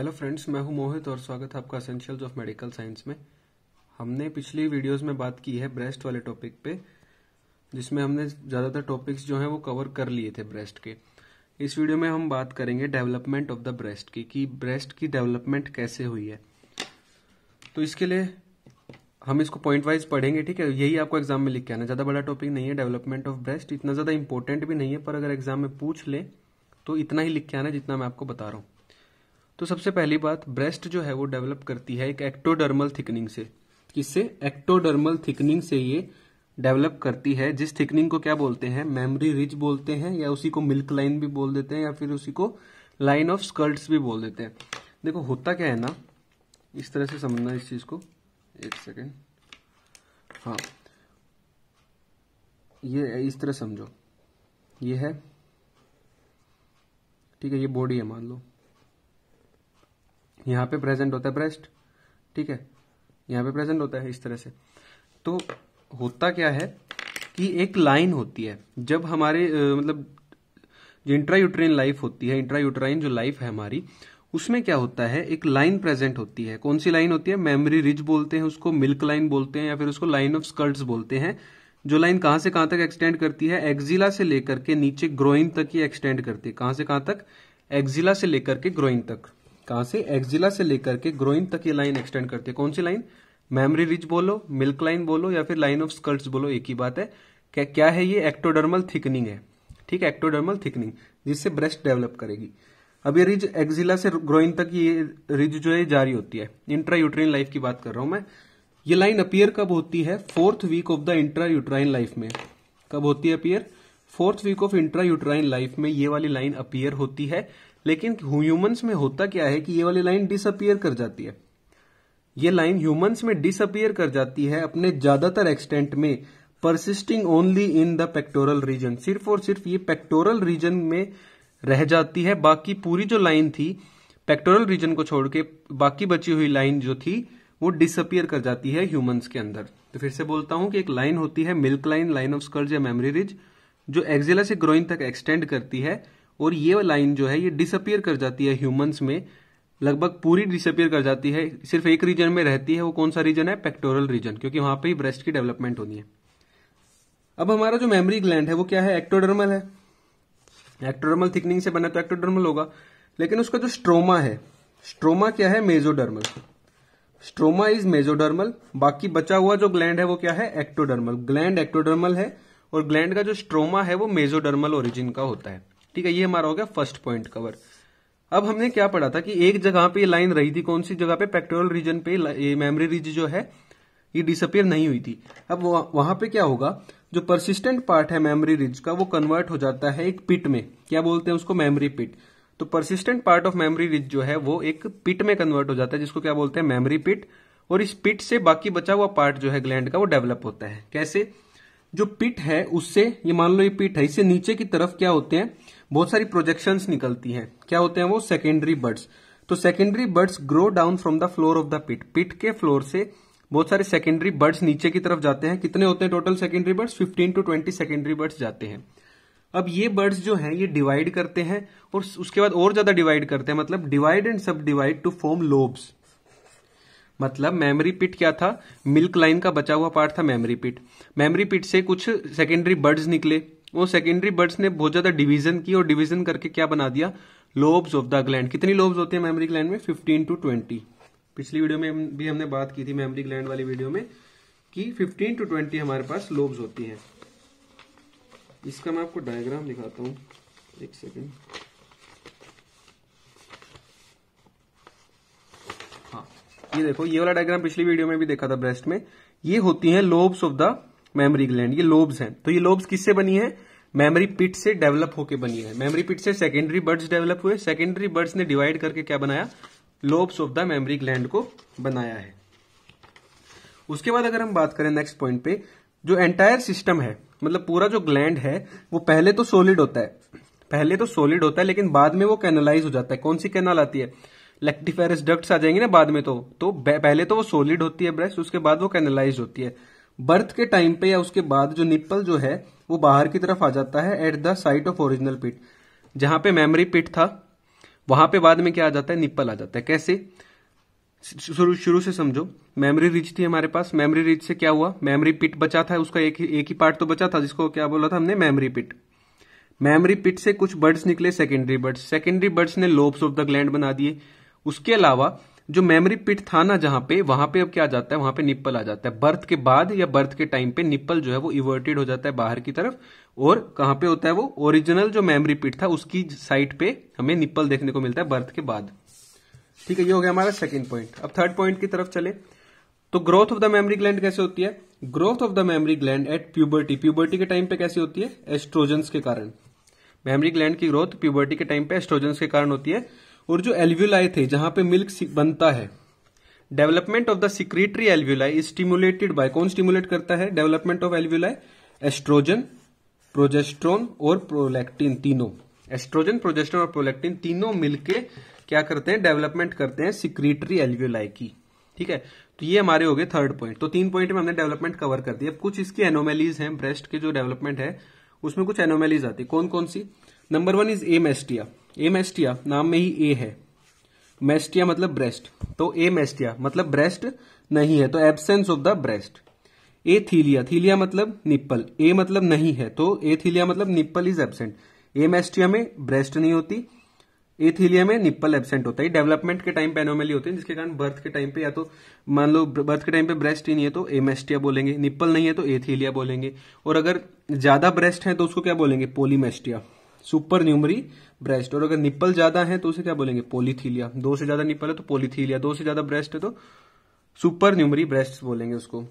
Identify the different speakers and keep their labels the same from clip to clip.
Speaker 1: hello friends मैं हूं मोहित और स्वागत है आपका असेंशियल्स ऑफ मेडिकल साइंस में हमने पिछली वीडियोस में बात की है ब्रेस्ट वाले टॉपिक पे जिसमें हमने ज़्यादातर टॉपिक्स जो हैं वो कवर कर लिए थे ब्रेस्ट के इस वीडियो में हम बात करेंगे डेवलपमेंट ऑफ द ब्रेस्ट की कि ब्रेस्ट की डेवलपमेंट कैसे हुई है तो इसके लिए हम इसको पॉइंट वाइज पढ़ेंगे ठीक है यही आपको एग्जाम में लिख के आना ज़्यादा बड़ा टॉपिक नहीं है डेवलपमेंट ऑफ ब्रेस्ट इतना ज़्यादा इंपॉर्टेंट भी नहीं है पर अगर एग्जाम में पूछ ले तो इतना ही लिख के आना जितना मैं आपको बता रहा हूँ तो सबसे पहली बात ब्रेस्ट जो है वो डेवलप करती है एक एक्टोडर्मल थिकनिंग से किससे एक्टोडर्मल थिकनिंग से ये डेवलप करती है जिस थिकनिंग को क्या बोलते हैं मेमोरी रिच बोलते हैं या उसी को मिल्क लाइन भी बोल देते हैं या फिर उसी को लाइन ऑफ स्कर्ट्स भी बोल देते हैं देखो होता क्या है ना इस तरह से समझना इस चीज को एक सेकेंड हाँ ये इस तरह समझो ये है ठीक है ये बॉडी है मान लो यहाँ पे प्रेजेंट होता है ब्रेस्ट ठीक है यहाँ पे प्रेजेंट होता है इस तरह से तो होता क्या है कि एक लाइन होती है जब हमारे मतलब जो इंट्रायूट्राइन लाइफ होती है इंट्रायूट्राइन जो लाइफ है हमारी उसमें क्या होता है एक लाइन प्रेजेंट होती है कौन सी लाइन होती है मेमोरी रिज बोलते हैं उसको मिल्क लाइन बोलते हैं या फिर उसको लाइन ऑफ स्कर्ट्स बोलते हैं जो लाइन कहां से कहां तक एक्सटेंड करती है एक्जिला से लेकर के नीचे ग्रोइन तक ही एक्सटेंड करती है कहां से कहां तक एक्जिला से लेकर के ग्रोइन तक कहां से एक्जिला से लेकर के ग्रोइन तक ये लाइन एक्सटेंड करती है कौन सी लाइन मेमरी रिच बोलो मिल्क लाइन बोलो या फिर लाइन ऑफ स्कर्ट्स बोलो एक ही बात है क्या क्या है ये एक्टोडर्मल थिकनिंग है ठीक है एक्टोडर्मल थिकनिंग जिससे ब्रेस्ट डेवलप करेगी अब ये रिज एक्जिला से ग्रोइन तक ये रिज जो है जारी होती है इंट्रा यूट्राइन लाइफ की बात कर रहा हूं मैं ये लाइन अपियर कब होती है fourth week of the intrauterine life में कब होती है appear fourth week of intrauterine life में ये वाली लाइन अपियर होती है लेकिन ह्यूमंस में होता क्या है कि ये वाली लाइन डिसअपियर कर जाती है ये लाइन ह्यूमंस में डिसअपियर कर जाती है अपने ज्यादातर एक्सटेंट में persisting only in the pectoral region सिर्फ और सिर्फ ये पेक्टोरल रीजन में रह जाती है बाकी पूरी जो लाइन थी पेक्टोरल रीजन को छोड़ के बाकी बची हुई लाइन जो थी वो डिसअपियर कर जाती है ह्यूमंस के अंदर तो फिर से बोलता हूं कि एक लाइन होती है milk line line of Schultz या मेमोरी रिज जो एक्जिला से ग्रोइन तक एक्सटेंड करती है और ये लाइन जो है ये डिसअपियर कर जाती है ह्यूमंस में लगभग पूरी डिसअपियर कर जाती है सिर्फ एक रीजन में रहती है वो कौन सा रीजन है पेक्टोरल रीजन क्योंकि वहां पर ही ब्रेस्ट की डेवलपमेंट होनी है अब हमारा जो मेमरी ग्लैंड है वो क्या है एक्टोडर्मल है एक्टोडर्मल थिकनिंग से बना तो एक्टोडर्मल होगा लेकिन उसका जो स्ट्रोमा है स्ट्रोमा क्या है मेजोडर्मल स्ट्रोमा इज मेजोडर्मल बाकी बचा हुआ जो ग्लैंड है वो क्या है एक्टोडर्मल ग्लैंड एक्टोडर्मल है और ग्लैंड का जो स्ट्रोमा है वो मेजोडर्मल ओरिजिन का होता है ठीक है ये हमारा हो गया फर्स्ट पॉइंट कवर अब हमने क्या पढ़ा था कि एक जगह पे लाइन रही थी कौन सी जगह पे पेक्टोरल रीजन पे मेमोरी रीजन जो है ये डिसअपियर नहीं हुई थी अब वह, वहां पे क्या होगा जो परसिस्टेंट पार्ट है मेमोरी रिज का वो कन्वर्ट हो जाता है एक पिट में क्या बोलते हैं उसको मेमोरी पिट तो persistent part of mammary ridge जो है वो एक पिट में कन्वर्ट हो जाता है जिसको क्या बोलते हैं मेमोरी पिट और इस पिट से बाकी बचा हुआ पार्ट जो है ग्लैंड का वो डेवलप होता है कैसे जो पिट है उससे ये मान लो ये पिट है इससे नीचे की तरफ क्या होते हैं बहुत सारी प्रोजेक्शंस निकलती हैं क्या होते हैं वो सेकेंडरी बर्ड्स तो secondary buds grow down from the floor of the pit pit के फ्लोर से बहुत सारे सेकेंडरी बर्ड्स नीचे की तरफ जाते हैं कितने होते हैं total secondary buds fifteen to twenty secondary buds जाते हैं अब ये बर्ड्स जो हैं ये डिवाइड करते हैं और उसके बाद और ज्यादा डिवाइड करते हैं मतलब divide and subdivide to form lobes मतलब मेमोरी पिट क्या था मिल्क लाइन का बचा हुआ पार्ट था मेमोरी पिट मेमोरी पिट से कुछ सेकेंडरी बर्ड्स निकले वो सेकेंडरी बर्ड्स ने बहुत ज्यादा डिवीजन की और डिवीजन करके क्या बना दिया लोब्स ऑफ द ग्लैंड कितनी लोब्स होते हैं मेमरी ग्लैंड में फिफ्टीन टू ट्वेंटी पिछली वीडियो में भी हमने बात की थी मेमरी ग्लैंड वाली वीडियो में कि फिफ्टीन टू ट्वेंटी हमारे पास लोब्स होती हैं इसका मैं आपको डायग्राम दिखाता हूँ एक सेकेंड हाँ ये देखो ये वाला डायग्राम पिछली वीडियो में भी देखा था ब्रेस्ट में ये होती है lobes of the mammary gland ये लोब्स हैं तो ये लोब्स किससे बनी है मेमोरी पिट से डेवलप होके बनी है मेमोरी पिट से सेकेंडरी बर्ड्स डेवलप हुए सेकेंडरी बर्ड्स ने डिवाइड करके क्या बनाया lobes of the mammary gland को बनाया है उसके बाद अगर हम बात करें नेक्स्ट पॉइंट पे जो एंटायर सिस्टम है मतलब पूरा जो ग्लैंड है वो पहले तो सोलिड होता है पहले तो सोलिड होता है लेकिन बाद में वो कैनलाइज हो जाता है कौन सी कैनल आती है लेक्टिफेरस डक्ट्स आ जाएंगे ना बाद में तो तो पहले तो वो सोलिड होती है ब्रेस्ट उसके बाद वो कैनलाइज होती है बर्थ के टाइम पे या उसके बाद जो निप्पल जो है वो बाहर की तरफ आ जाता है at the site of original pit जहां पे मेमोरी पिट था वहां पे बाद में क्या आ जाता है निप्पल आ जाता है कैसे शुरू शुरू से समझो मेमोरी रिच थी हमारे पास मेमोरी रिच से क्या हुआ मेमोरी पिट बचा था उसका एक ही एक ही पार्ट तो बचा था जिसको क्या बोला था हमने मेमरी पिट मेमरी पिट से कुछ बर्ड्स निकले सेकेंडरी बर्ड्स सेकेंडरी बर्ड्स ने लोब्स ऑफ द ग्लैंड बना दिए उसके अलावा जो मेमोरी पिट था ना जहां पे वहां पे अब क्या आ जाता है वहां पे निप्पल आ जाता है बर्थ के बाद या बर्थ के टाइम पे निप्पल जो है वो इवर्टेड हो जाता है बाहर की तरफ और कहां पे होता है वो ओरिजिनल जो मेमोरी पिट था उसकी साइड पे हमें निप्पल देखने को मिलता है बर्थ के बाद ठीक है ये हो गया हमारा सेकेंड पॉइंट अब थर्ड पॉइंट की तरफ चले तो growth of the mammary gland कैसे होती है growth of the mammary gland at puberty puberty के टाइम पे कैसे होती है एस्ट्रोजन के कारण मेमरी ग्लैंड की ग्रोथ प्यूबर्टी के टाइम पे एस्ट्रोजन के कारण होती है और जो एल्व्यूलाई थे जहां पे मिल्क बनता है development of the secretory alveoli is stimulated by कौन स्टिमुलेट करता है development of alveoli oestrogen progesterone और प्रोलैक्टिन तीनों एस्ट्रोजन प्रोजेस्ट्रोन और प्रोलैक्टिन तीनों मिलके क्या करते हैं डेवलपमेंट करते हैं सिक्रेटरी एल्व्यूलाई की ठीक है तो ये हमारे हो गए थर्ड पॉइंट तो तीन पॉइंट में हमने डेवलपमेंट कवर कर दी अब कुछ इसकी एनोमेलीज हैं ब्रेस्ट के जो डेवलपमेंट है उसमें कुछ एनोमेलीज आती है कौन कौन सी number one is amastia amastia नाम में ही ए है मेस्टिया मतलब ब्रेस्ट तो ए मेस्टिया मतलब ब्रेस्ट नहीं है तो absence of the breast athelia thelia मतलब निप्पल ए मतलब नहीं है तो ए थीलिया मतलब nipple is absent amastia में ब्रेस्ट नहीं होती एथीलिया में निप्पल एबसेंट होता है डेवलपमेंट के टाइम पे एनोमली होते हैं जिसके कारण बर्थ के टाइम पे या तो मान लो बर्थ के टाइम पे ब्रेस्ट ही नहीं है तो एमेस्टिया बोलेंगे निप्पल नहीं है तो एथीलिया बोलेंगे और अगर ज्यादा ब्रेस्ट है तो उसको क्या बोलेंगे पोलीमेस्टिया सुपर न्यूमरी ब्रेस्ट और अगर निप्पल ज्यादा है तो उसे क्या बोलेंगे पोलीथीलिया दो से ज्यादा निप्पल है तो पोलीथीलिया दो से ज्यादा ब्रेस्ट है तो सुपर न्यूमरी ब्रेस्ट बोलेंगे उसको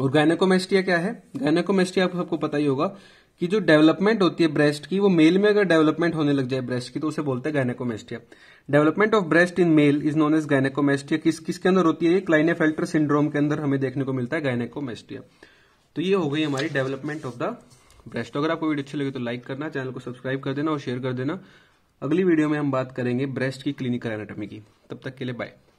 Speaker 1: और गायनेकोमेस्टिया क्या है गायनेकोमेस्टिया आप सबको पता ही होगा कि जो डेवलपमेंट होती है ब्रेस्ट की वो मेल में अगर डेवलपमेंट होने लग जाए ब्रेस्ट की तो उसे बोलते हैं gynaecomastia development of breast in male is known as gynaecomastia किस किसके अंदर होती है ये क्लाइनेफेल्टर सिंड्रोम के अंदर हमें देखने को मिलता है गायनेकोमेस्टिया तो ये हो गई हमारी डेवलपमेंट ऑफ द ब्रेस्ट अगर आपको वीडियो अच्छी लगे तो लाइक करना चैनल को सब्सक्राइब कर देना और शेयर कर देना अगली वीडियो में हम बात करेंगे ब्रेस्ट की क्लिनिकल एनाटॉमी की तब तक के लिए बाय